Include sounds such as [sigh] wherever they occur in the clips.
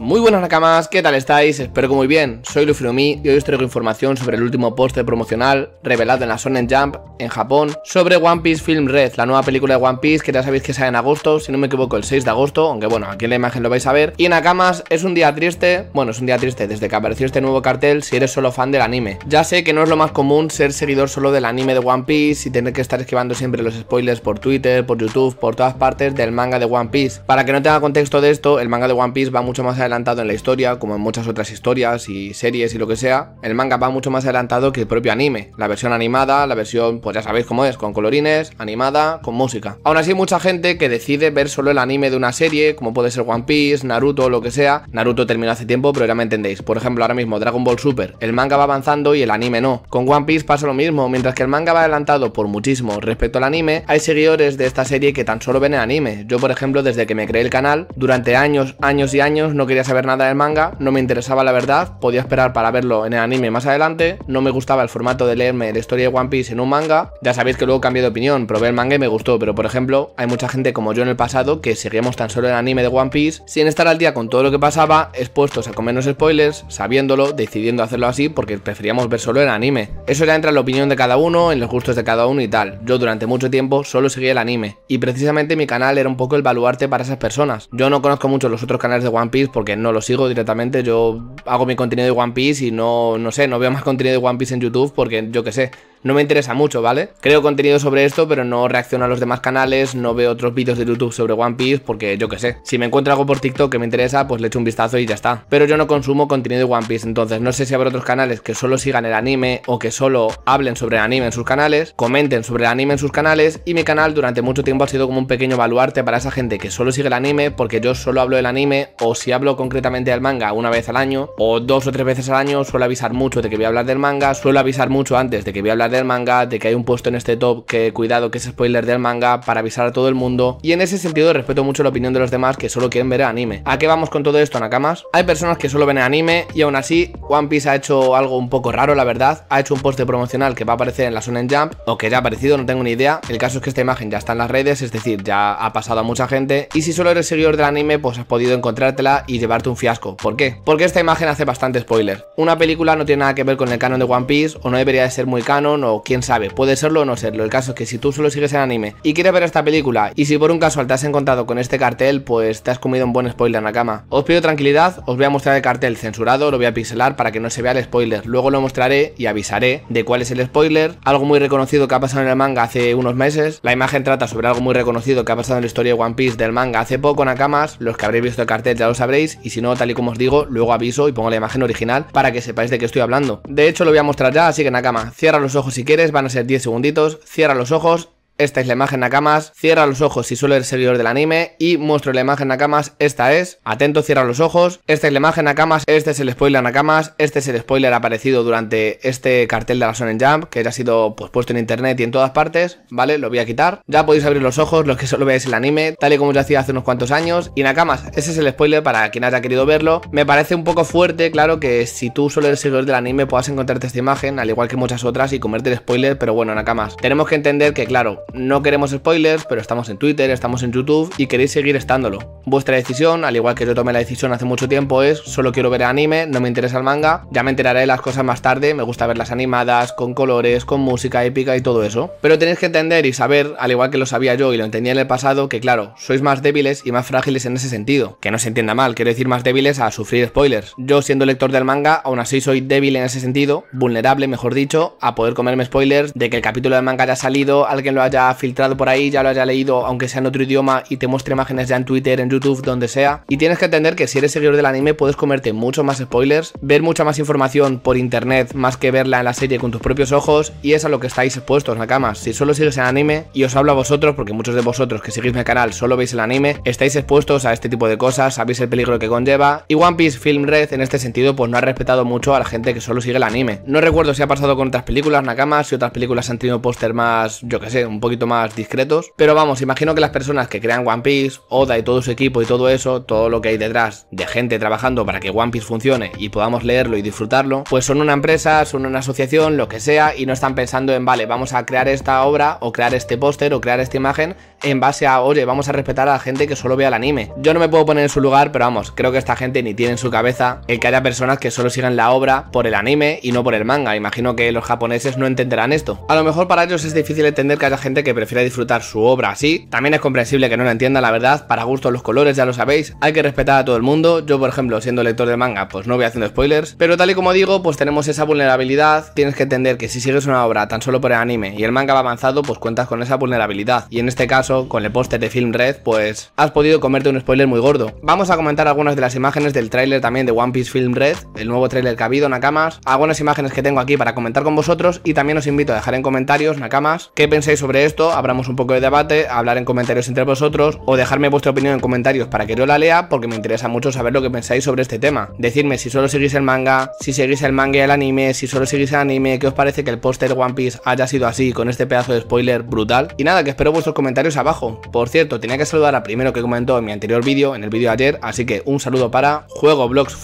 Muy buenas nakamas, ¿qué tal estáis? Espero que muy bien, soy Lufirumi y hoy os traigo información sobre el último póster promocional revelado en la and Jump en Japón sobre One Piece Film Red, la nueva película de One Piece que ya sabéis que sale en agosto, si no me equivoco el 6 de agosto, aunque bueno, aquí en la imagen lo vais a ver. Y nakamas, es un día triste, bueno es un día triste desde que apareció este nuevo cartel si eres solo fan del anime. Ya sé que no es lo más común ser seguidor solo del anime de One Piece y tener que estar esquivando siempre los spoilers por Twitter, por YouTube, por todas partes del manga de One Piece. Para que no tenga contexto de esto, el manga de One Piece va mucho más allá adelantado en la historia, como en muchas otras historias y series y lo que sea, el manga va mucho más adelantado que el propio anime. La versión animada, la versión, pues ya sabéis cómo es, con colorines, animada, con música. Aún así mucha gente que decide ver solo el anime de una serie, como puede ser One Piece, Naruto lo que sea. Naruto terminó hace tiempo, pero ya me entendéis. Por ejemplo, ahora mismo Dragon Ball Super, el manga va avanzando y el anime no. Con One Piece pasa lo mismo, mientras que el manga va adelantado por muchísimo respecto al anime, hay seguidores de esta serie que tan solo ven el anime. Yo, por ejemplo, desde que me creé el canal, durante años, años y años no quería saber nada del manga, no me interesaba la verdad, podía esperar para verlo en el anime más adelante, no me gustaba el formato de leerme la historia de One Piece en un manga, ya sabéis que luego cambié de opinión, probé el manga y me gustó, pero por ejemplo, hay mucha gente como yo en el pasado que seguíamos tan solo el anime de One Piece sin estar al día con todo lo que pasaba, expuestos a comernos spoilers, sabiéndolo, decidiendo hacerlo así porque preferíamos ver solo el anime. Eso ya entra en la opinión de cada uno, en los gustos de cada uno y tal. Yo durante mucho tiempo solo seguía el anime, y precisamente mi canal era un poco el baluarte para esas personas. Yo no conozco mucho los otros canales de One Piece porque que no lo sigo directamente. Yo hago mi contenido de One Piece y no, no sé, no veo más contenido de One Piece en YouTube porque yo qué sé, no me interesa mucho, ¿vale? Creo contenido sobre esto, pero no reacciono a los demás canales, no veo otros vídeos de YouTube sobre One Piece, porque yo qué sé. Si me encuentro algo por TikTok que me interesa, pues le echo un vistazo y ya está. Pero yo no consumo contenido de One Piece, entonces no sé si habrá otros canales que solo sigan el anime o que solo hablen sobre el anime en sus canales, comenten sobre el anime en sus canales y mi canal durante mucho tiempo ha sido como un pequeño baluarte para esa gente que solo sigue el anime porque yo solo hablo del anime o si hablo concretamente del manga una vez al año o dos o tres veces al año suelo avisar mucho de que voy a hablar del manga, suelo avisar mucho antes de que voy a hablar del el manga, de que hay un puesto en este top, que cuidado que es spoiler del manga, para avisar a todo el mundo. Y en ese sentido respeto mucho la opinión de los demás que solo quieren ver anime. ¿A qué vamos con todo esto, Nakamas? Hay personas que solo ven anime y aún así One Piece ha hecho algo un poco raro, la verdad. Ha hecho un poste promocional que va a aparecer en la Sun Jump, o que ya ha aparecido, no tengo ni idea. El caso es que esta imagen ya está en las redes, es decir, ya ha pasado a mucha gente. Y si solo eres seguidor del anime, pues has podido encontrártela y llevarte un fiasco. ¿Por qué? Porque esta imagen hace bastante spoiler. Una película no tiene nada que ver con el canon de One Piece, o no debería de ser muy canon, o quién sabe, puede serlo o no serlo. El caso es que si tú solo sigues el anime y quieres ver esta película, y si por un caso te has encontrado con este cartel, pues te has comido un buen spoiler en cama. Os pido tranquilidad, os voy a mostrar el cartel censurado, lo voy a pixelar para que no se vea el spoiler. Luego lo mostraré y avisaré de cuál es el spoiler. Algo muy reconocido que ha pasado en el manga hace unos meses. La imagen trata sobre algo muy reconocido que ha pasado en la historia de One Piece del manga hace poco, Nakamas. Los que habréis visto el cartel ya lo sabréis. Y si no, tal y como os digo, luego aviso y pongo la imagen original para que sepáis de qué estoy hablando. De hecho, lo voy a mostrar ya, así que Nakama, cierra los ojos si quieres, van a ser 10 segunditos, cierra los ojos esta es la imagen Nakamas, cierra los ojos si suele ser seguidor del anime y muestro la imagen Nakamas, esta es, atento, cierra los ojos, esta es la imagen Nakamas, este es el spoiler Nakamas, este es el spoiler aparecido durante este cartel de la en Jump que ya ha sido pues, puesto en internet y en todas partes, ¿vale? Lo voy a quitar, ya podéis abrir los ojos los que solo veáis el anime, tal y como lo hacía hace unos cuantos años y Nakamas, ese es el spoiler para quien haya querido verlo, me parece un poco fuerte, claro que si tú solo eres seguidor del anime puedas encontrarte esta imagen al igual que muchas otras y comerte el spoiler, pero bueno Nakamas, tenemos que entender que claro, no queremos spoilers, pero estamos en Twitter, estamos en YouTube y queréis seguir estándolo. Vuestra decisión, al igual que yo tomé la decisión hace mucho tiempo, es solo quiero ver anime, no me interesa el manga, ya me enteraré de las cosas más tarde, me gusta verlas animadas, con colores, con música épica y todo eso. Pero tenéis que entender y saber, al igual que lo sabía yo y lo entendía en el pasado, que claro, sois más débiles y más frágiles en ese sentido. Que no se entienda mal, quiero decir más débiles a sufrir spoilers. Yo siendo lector del manga, aún así soy débil en ese sentido, vulnerable mejor dicho, a poder comerme spoilers de que el capítulo del manga haya salido, alguien lo haya filtrado por ahí, ya lo haya leído, aunque sea en otro idioma, y te muestre imágenes ya en Twitter, en YouTube, donde sea. Y tienes que entender que si eres seguidor del anime puedes comerte mucho más spoilers, ver mucha más información por internet más que verla en la serie con tus propios ojos, y es a lo que estáis expuestos, nakamas. Si solo sigues el anime, y os hablo a vosotros, porque muchos de vosotros que seguís mi canal solo veis el anime, estáis expuestos a este tipo de cosas, sabéis el peligro que conlleva, y One Piece Film Red en este sentido pues no ha respetado mucho a la gente que solo sigue el anime. No recuerdo si ha pasado con otras películas, nakamas, si otras películas han tenido póster más, yo que sé, un poco poquito más discretos. Pero vamos, imagino que las personas que crean One Piece, Oda y todo su equipo y todo eso, todo lo que hay detrás de gente trabajando para que One Piece funcione y podamos leerlo y disfrutarlo, pues son una empresa, son una asociación, lo que sea, y no están pensando en, vale, vamos a crear esta obra o crear este póster o crear esta imagen en base a, oye, vamos a respetar a la gente que solo vea el anime. Yo no me puedo poner en su lugar, pero vamos, creo que esta gente ni tiene en su cabeza el que haya personas que solo sigan la obra por el anime y no por el manga. Imagino que los japoneses no entenderán esto. A lo mejor para ellos es difícil entender que haya gente que prefiera disfrutar su obra así. También es comprensible que no la entienda, la verdad, para gusto los colores, ya lo sabéis, hay que respetar a todo el mundo. Yo, por ejemplo, siendo lector de manga, pues no voy haciendo spoilers, pero tal y como digo, pues tenemos esa vulnerabilidad, tienes que entender que si sigues una obra tan solo por el anime y el manga va avanzado, pues cuentas con esa vulnerabilidad. Y en este caso, con el póster de Film Red, pues has podido comerte un spoiler muy gordo. Vamos a comentar algunas de las imágenes del tráiler también de One Piece Film Red, el nuevo tráiler que ha habido, Nakamas, algunas imágenes que tengo aquí para comentar con vosotros y también os invito a dejar en comentarios, Nakamas, qué pensáis sobre esto, abramos un poco de debate, hablar en comentarios entre vosotros o dejarme vuestra opinión en comentarios para que yo la lea porque me interesa mucho saber lo que pensáis sobre este tema. Decidme si solo seguís el manga, si seguís el manga y el anime, si solo seguís el anime, qué os parece que el póster One Piece haya sido así con este pedazo de spoiler brutal. Y nada, que espero vuestros comentarios abajo. Por cierto, tenía que saludar al primero que comentó en mi anterior vídeo, en el vídeo de ayer, así que un saludo para Juego Blogs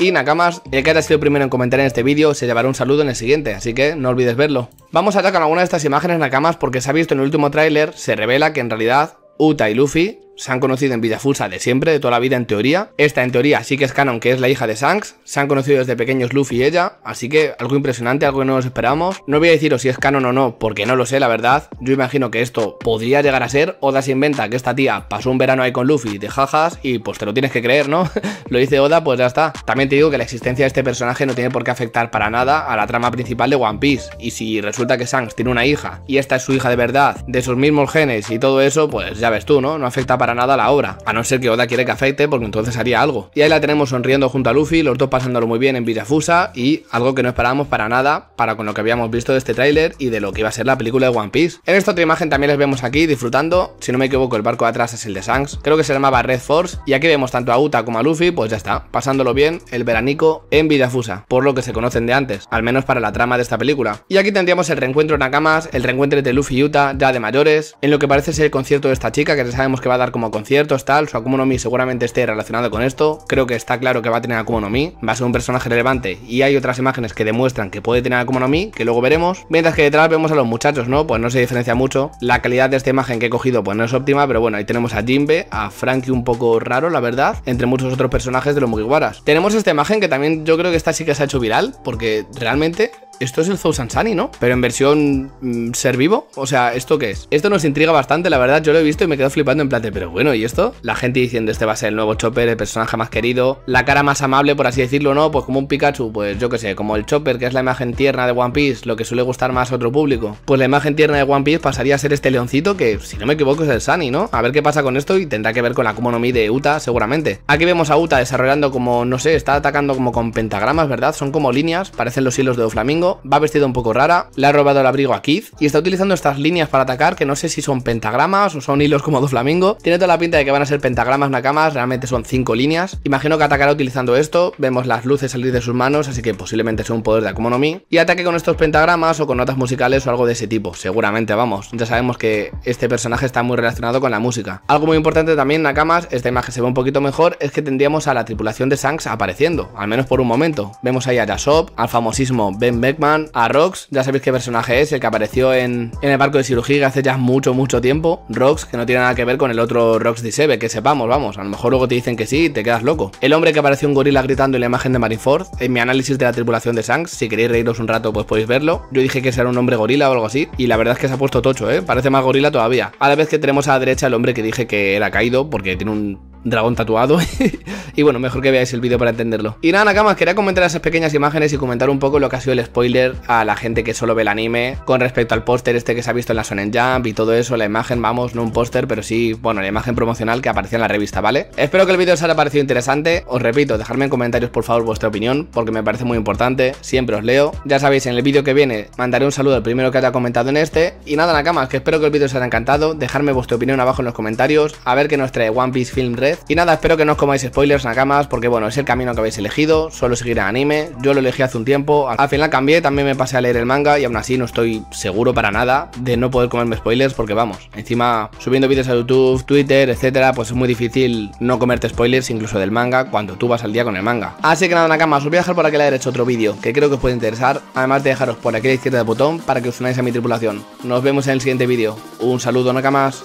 y Nakamas. El que haya sido primero en comentar en este vídeo se llevará un saludo en el siguiente, así que no olvides verlo. Vamos a atacar alguna de estas imágenes nakamas porque se ha visto en el último tráiler, se revela que en realidad Uta y Luffy se han conocido en Villafulsa de siempre, de toda la vida en teoría. Esta en teoría sí que es canon, que es la hija de Shanks. Se han conocido desde pequeños Luffy y ella, así que algo impresionante, algo que no nos esperamos. No voy a deciros si es canon o no, porque no lo sé, la verdad. Yo imagino que esto podría llegar a ser. Oda se inventa que esta tía pasó un verano ahí con Luffy de jajas y pues te lo tienes que creer, ¿no? [laughs] lo dice Oda, pues ya está. También te digo que la existencia de este personaje no tiene por qué afectar para nada a la trama principal de One Piece. Y si resulta que Shanks tiene una hija y esta es su hija de verdad, de sus mismos genes y todo eso, pues ya ves tú, ¿no? No afecta para para nada la obra, a no ser que Oda quiere que afecte porque entonces haría algo. Y ahí la tenemos sonriendo junto a Luffy, los dos pasándolo muy bien en Villafusa y algo que no esperábamos para nada para con lo que habíamos visto de este tráiler y de lo que iba a ser la película de One Piece. En esta otra imagen también les vemos aquí disfrutando, si no me equivoco el barco de atrás es el de Shanks, creo que se llamaba Red Force y aquí vemos tanto a Uta como a Luffy, pues ya está, pasándolo bien el veranico en Villafusa, por lo que se conocen de antes, al menos para la trama de esta película. Y aquí tendríamos el reencuentro Nakamas, el reencuentro de Luffy y Uta ya de mayores, en lo que parece ser el concierto de esta chica que sabemos que va a dar como conciertos, tal, su Akumo Mi seguramente esté relacionado con esto, creo que está claro que va a tener Akumo no Mi, va a ser un personaje relevante y hay otras imágenes que demuestran que puede tener Akuma no Mi, que luego veremos, mientras que detrás vemos a los muchachos, ¿no? Pues no se diferencia mucho, la calidad de esta imagen que he cogido pues no es óptima, pero bueno, ahí tenemos a Jinbe, a Frankie un poco raro, la verdad, entre muchos otros personajes de los Mugiwaras. Tenemos esta imagen que también yo creo que esta sí que se ha hecho viral, porque realmente esto es el Zou Sunny, ¿no? Pero en versión mm, ser vivo. O sea, ¿esto qué es? Esto nos intriga bastante, la verdad. Yo lo he visto y me quedo flipando en plate, pero pues bueno, ¿y esto? La gente diciendo este va a ser el nuevo Chopper, el personaje más querido, la cara más amable, por así decirlo, ¿no? Pues como un Pikachu, pues yo qué sé, como el Chopper, que es la imagen tierna de One Piece, lo que suele gustar más a otro público. Pues la imagen tierna de One Piece pasaría a ser este leoncito que, si no me equivoco, es el Sunny, ¿no? A ver qué pasa con esto y tendrá que ver con la Mi de Uta, seguramente. Aquí vemos a Uta desarrollando como, no sé, está atacando como con pentagramas, ¿verdad? Son como líneas, parecen los hilos de Doflamingo, va vestido un poco rara, le ha robado el abrigo a Keith y está utilizando estas líneas para atacar que no sé si son pentagramas o son hilos como Doflamingo. Tiene la pinta de que van a ser pentagramas, nakamas, realmente son cinco líneas. Imagino que atacará utilizando esto, vemos las luces salir de sus manos, así que posiblemente sea un poder de Akumonomi Y ataque con estos pentagramas o con notas musicales o algo de ese tipo, seguramente, vamos. Ya sabemos que este personaje está muy relacionado con la música. Algo muy importante también, nakamas, esta imagen se ve un poquito mejor, es que tendríamos a la tripulación de Sanks apareciendo, al menos por un momento. Vemos ahí a Yasop, al famosísimo Ben Beckman, a Rox, ya sabéis qué personaje es, el que apareció en, en el barco de cirugía hace ya mucho, mucho tiempo. Rox, que no tiene nada que ver con el otro Rocks Roxy 7, que sepamos, vamos. A lo mejor luego te dicen que sí y te quedas loco. El hombre que apareció un gorila gritando en la imagen de Marineford, en mi análisis de la tripulación de Shanks, si queréis reíros un rato, pues podéis verlo. Yo dije que era un hombre gorila o algo así, y la verdad es que se ha puesto tocho, ¿eh? Parece más gorila todavía. A la vez que tenemos a la derecha el hombre que dije que era caído, porque tiene un dragón tatuado. [laughs] y bueno, mejor que veáis el vídeo para entenderlo. Y nada, Nakamas, quería comentar esas pequeñas imágenes y comentar un poco lo que ha sido el spoiler a la gente que solo ve el anime con respecto al póster este que se ha visto en la Sonen Jump y todo eso, la imagen, vamos, no un póster, pero sí, bueno, la imagen promocional que aparecía en la revista, ¿vale? Espero que el vídeo os haya parecido interesante. Os repito, dejadme en comentarios por favor vuestra opinión, porque me parece muy importante. Siempre os leo. Ya sabéis, en el vídeo que viene mandaré un saludo al primero que haya comentado en este. Y nada, Nakamas, que espero que el vídeo os haya encantado. dejarme vuestra opinión abajo en los comentarios. A ver qué nos trae One Piece Film Red y nada, espero que no os comáis spoilers, nakamas, porque bueno, es el camino que habéis elegido, solo seguir en anime, yo lo elegí hace un tiempo, al final cambié, también me pasé a leer el manga y aún así no estoy seguro para nada de no poder comerme spoilers porque vamos, encima subiendo vídeos a YouTube, Twitter, etcétera, pues es muy difícil no comerte spoilers incluso del manga cuando tú vas al día con el manga. Así que nada, nakamas, os voy a dejar por aquí a la derecha otro vídeo que creo que os puede interesar, además de dejaros por aquí a la izquierda del botón para que os unáis a mi tripulación. Nos vemos en el siguiente vídeo. Un saludo, nakamas.